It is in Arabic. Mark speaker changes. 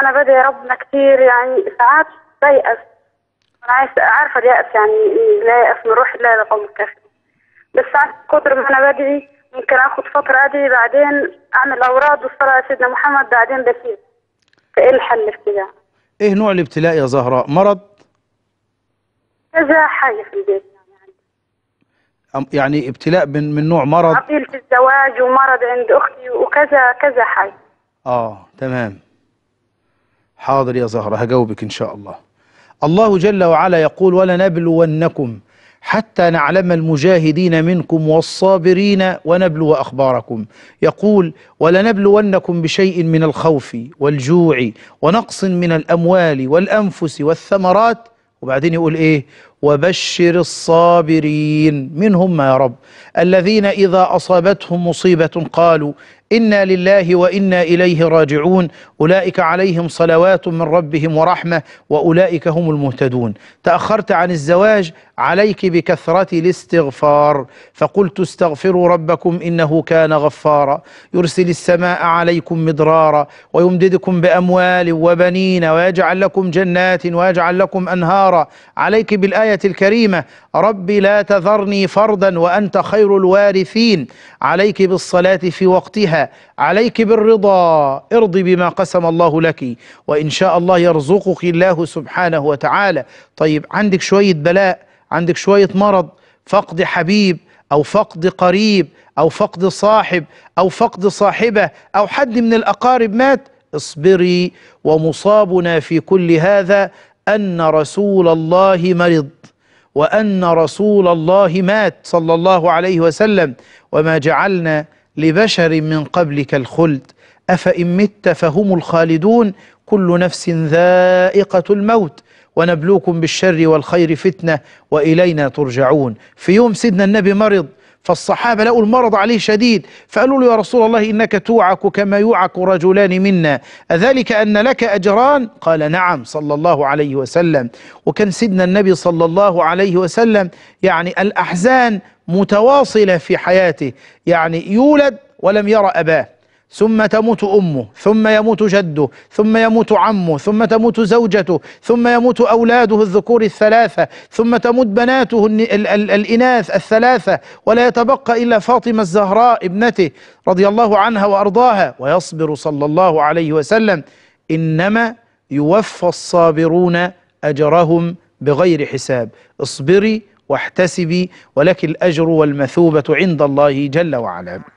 Speaker 1: انا بدعي ربنا كثير يعني ساعات بيأس انا عارفه اليأس يعني لا يأس من روحي لا لقوم الكافر بس ساعات كتر ما انا بدعي ممكن اخذ فتره ادعي بعدين اعمل اوراد والصلاه على سيدنا محمد بعدين بسيب فايه الحل في كده؟ ايه نوع الابتلاء يا زهراء؟ مرض؟ كذا حاجه في البيت يعني يعني ابتلاء من من نوع مرض عقيل في الزواج ومرض عند اختي وكذا كذا حاجه اه تمام حاضر يا زهرة هجاوبك إن شاء الله الله جل وعلا يقول ولنبلونكم حتى نعلم المجاهدين منكم والصابرين ونبلو اخباركم يقول ولنبلونكم بشيء من الخوف والجوع ونقص من الاموال والانفس والثمرات وبعدين يقول ايه وبشر الصابرين منهم يا رب الذين إذا أصابتهم مصيبة قالوا إنا لله وإنا إليه راجعون أولئك عليهم صلوات من ربهم ورحمة وأولئك هم المهتدون تأخرت عن الزواج عليك بكثرة الاستغفار فقلت استغفروا ربكم إنه كان غفارا يرسل السماء عليكم مدرارا ويمددكم بأموال وبنين ويجعل لكم جنات ويجعل لكم أنهارا عليك بالآية الآية الكريمة رب لا تذرني فردا وأنت خير الوارثين عليك بالصلاة في وقتها عليك بالرضا ارضي بما قسم الله لك وإن شاء الله يرزقك الله سبحانه وتعالى طيب عندك شوية بلاء عندك شوية مرض فقد حبيب أو فقد قريب أو فقد صاحب أو فقد صاحبة أو حد من الأقارب مات اصبري ومصابنا في كل هذا أن رسول الله مرض وأن رسول الله مات صلى الله عليه وسلم وما جعلنا لبشر من قبلك الخلد أفإن مت فهم الخالدون كل نفس ذائقة الموت ونبلوكم بالشر والخير فتنة وإلينا ترجعون في يوم سيدنا النبي مرض فالصحابة لقوا المرض عليه شديد فقالوا له يا رسول الله إنك توعك كما يوعك رجلان منا أذلك أن لك أجران قال نعم صلى الله عليه وسلم وكان سيدنا النبي صلى الله عليه وسلم يعني الأحزان متواصلة في حياته يعني يولد ولم يرى أباه ثم تموت امه ثم يموت جده ثم يموت عمه ثم تموت زوجته ثم يموت اولاده الذكور الثلاثه ثم تموت بناته الاناث الثلاثه ولا يتبقى الا فاطمه الزهراء ابنته رضي الله عنها وارضاها ويصبر صلى الله عليه وسلم انما يوفى الصابرون اجرهم بغير حساب اصبري واحتسبي ولك الاجر والمثوبه عند الله جل وعلا